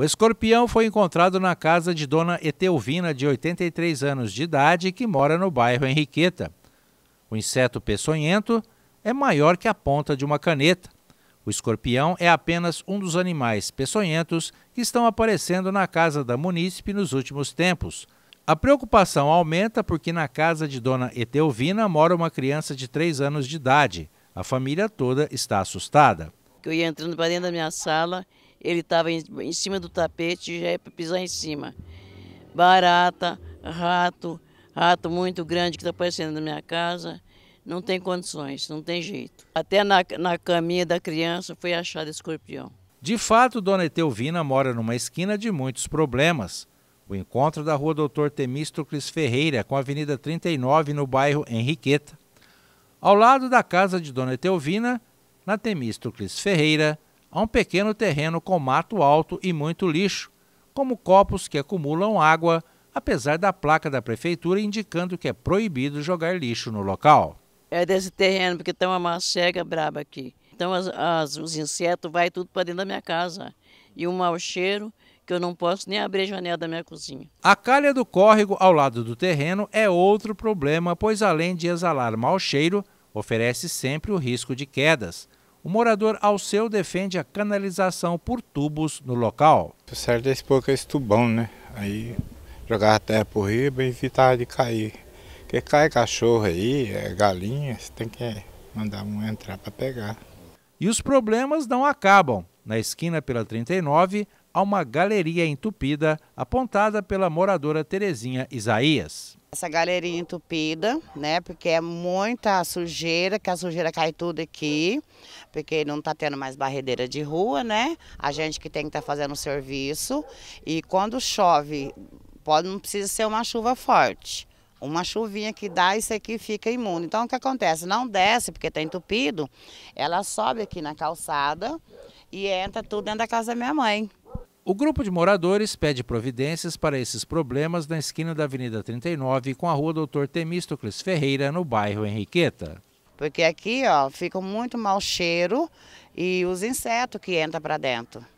O escorpião foi encontrado na casa de Dona Etelvina, de 83 anos de idade, que mora no bairro Henriqueta. O inseto peçonhento é maior que a ponta de uma caneta. O escorpião é apenas um dos animais peçonhentos que estão aparecendo na casa da munícipe nos últimos tempos. A preocupação aumenta porque na casa de Dona Etelvina mora uma criança de 3 anos de idade. A família toda está assustada. Eu ia entrando para dentro da minha sala ele estava em, em, cima do tapete e já ia pisar em cima. Barata, rato, rato muito grande que está aparecendo na minha casa. Não tem condições, não tem jeito. Até na, na caminha da criança foi achado escorpião. De fato, Dona Etelvina mora numa esquina de muitos problemas. O encontro da rua Doutor Temístocles Ferreira com a Avenida 39 no bairro Henriqueta. Ao lado da casa de Dona Etelvina, na Temístocles Ferreira, a um pequeno terreno com mato alto e muito lixo, como copos que acumulam água, apesar da placa da prefeitura indicando que é proibido jogar lixo no local. É desse terreno, porque tem uma macega braba aqui. Então as, as, os insetos vai tudo para dentro da minha casa. E um mau cheiro que eu não posso nem abrir a janela da minha cozinha. A calha do córrego ao lado do terreno é outro problema, pois além de exalar mau cheiro, oferece sempre o risco de quedas. O morador Alceu defende a canalização por tubos no local. O certo desse pouco é esse tubão, né? Aí jogava terra por riba é e evitava de cair. Porque cai cachorro aí, é galinha, você tem que mandar um entrar para pegar. E os problemas não acabam na esquina pela 39, há uma galeria entupida apontada pela moradora Terezinha Isaías. Essa galeria entupida, né? Porque é muita sujeira, que a sujeira cai tudo aqui, porque não está tendo mais barredeira de rua, né? A gente que tem que estar tá fazendo o serviço. E quando chove, pode, não precisa ser uma chuva forte. Uma chuvinha que dá, isso aqui fica imundo. Então o que acontece? Não desce, porque está entupido, ela sobe aqui na calçada e entra tudo dentro da casa da minha mãe. O grupo de moradores pede providências para esses problemas na esquina da Avenida 39 com a rua Doutor Temístocles Ferreira, no bairro Henriqueta. Porque aqui ó, fica muito mau cheiro e os insetos que entram para dentro.